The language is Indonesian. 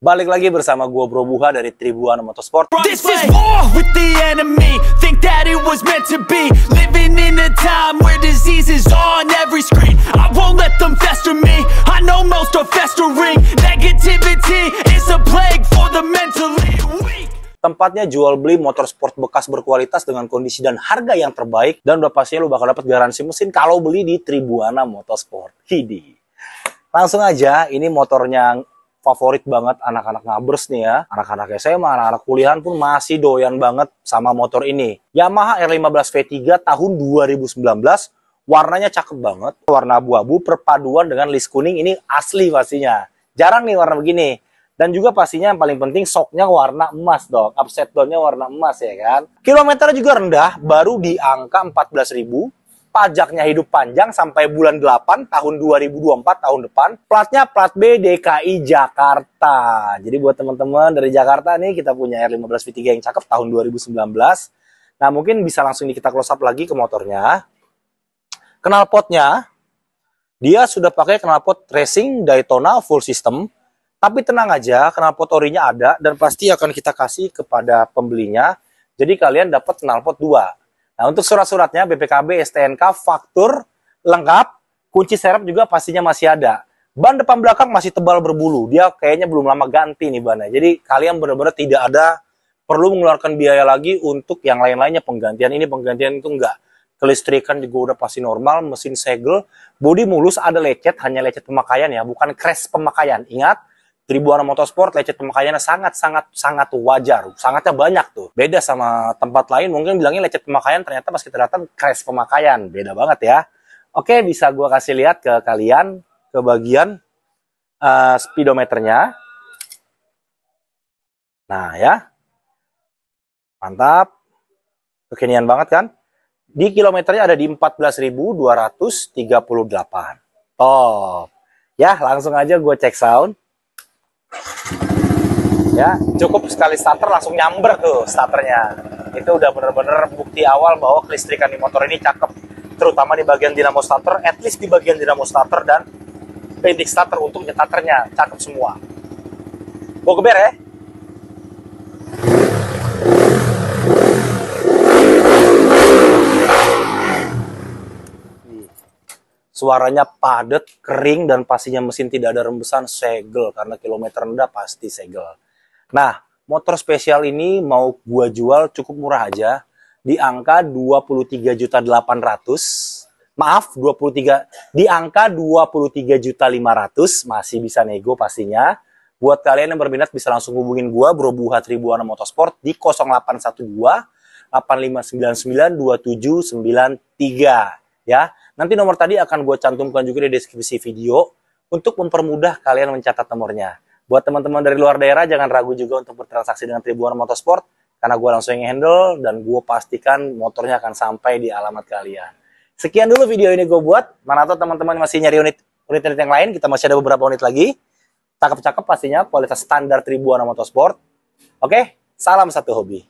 Balik lagi bersama gue Bro Buha dari Tribuan Motorsport. This is war with the enemy. Think that it was meant to be. Living in a time where disease is on every screen. I won't let them fester me. I know most are festering. Negativity is a plague for the mentally weak. Tempatnya jual beli motor sport bekas berkualitas dengan kondisi dan harga yang terbaik dan udah pastinya lo bakal dapat garansi mesin kalau beli di Tribuana Motorsport. Hidi. Langsung aja, ini motornya favorit banget anak-anak ngabers nih ya. Anak-anak SMA, anak-anak kuliahan pun masih doyan banget sama motor ini. Yamaha R15 V3 tahun 2019, warnanya cakep banget. Warna abu-abu perpaduan dengan list kuning ini asli pastinya. Jarang nih warna begini. Dan juga pastinya yang paling penting soknya warna emas dong. Upset downnya warna emas ya kan. Kilometernya juga rendah, baru di angka 14 ribu pajaknya hidup panjang sampai bulan 8 tahun 2024 tahun depan. Platnya plat B DKI Jakarta. Jadi buat teman-teman dari Jakarta nih kita punya R15 V3 yang cakep tahun 2019. Nah mungkin bisa langsung kita close up lagi ke motornya. Kenal potnya, dia sudah pakai knalpot racing Daytona full system. Tapi tenang aja, knalpot orinya ada dan pasti akan kita kasih kepada pembelinya. Jadi kalian dapat knalpot 2 Nah, untuk surat-suratnya BPKB, STNK, faktur lengkap, kunci serep juga pastinya masih ada. Ban depan belakang masih tebal berbulu. Dia kayaknya belum lama ganti nih bannya. Jadi kalian benar-benar tidak ada perlu mengeluarkan biaya lagi untuk yang lain-lainnya penggantian ini penggantian itu enggak. Kelistrikan juga udah pasti normal, mesin segel, bodi mulus ada lecet, hanya lecet pemakaian ya, bukan crash pemakaian. Ingat, Tribuana Motorsport lecet pemakaiannya sangat-sangat sangat wajar, sangatnya banyak tuh. Beda sama tempat lain mungkin bilangnya lecet pemakaian ternyata pas kita datang crash pemakaian, beda banget ya. Oke, bisa gua kasih lihat ke kalian ke bagian uh, speedometernya. Nah, ya. Mantap. Kekinian banget kan? Di kilometernya ada di 14.238. Top. Ya, langsung aja gue cek sound ya cukup sekali starter langsung nyamber tuh starternya itu udah bener-bener bukti awal bahwa kelistrikan di motor ini cakep terutama di bagian dinamo starter at least di bagian dinamo starter dan pendek starter untuk starternya cakep semua gue geber ya suaranya padat, kering, dan pastinya mesin tidak ada rembesan segel karena kilometer rendah pasti segel. Nah, motor spesial ini mau gua jual cukup murah aja di angka 23.800. Maaf, 23 di angka 23.500 masih bisa nego pastinya. Buat kalian yang berminat bisa langsung hubungin gua Bro Buhat Ribuana Motorsport di 0812 8599 2793 ya. Nanti nomor tadi akan gue cantumkan juga di deskripsi video untuk mempermudah kalian mencatat nomornya. Buat teman-teman dari luar daerah, jangan ragu juga untuk bertransaksi dengan Tribuana Motorsport, karena gue langsung yang handle dan gue pastikan motornya akan sampai di alamat kalian. Sekian dulu video ini gue buat. Mana tau teman-teman masih nyari unit unit-unit yang lain, kita masih ada beberapa unit lagi. Cakep-cakep pastinya, kualitas standar Tribuana Motorsport. Oke, salam satu hobi.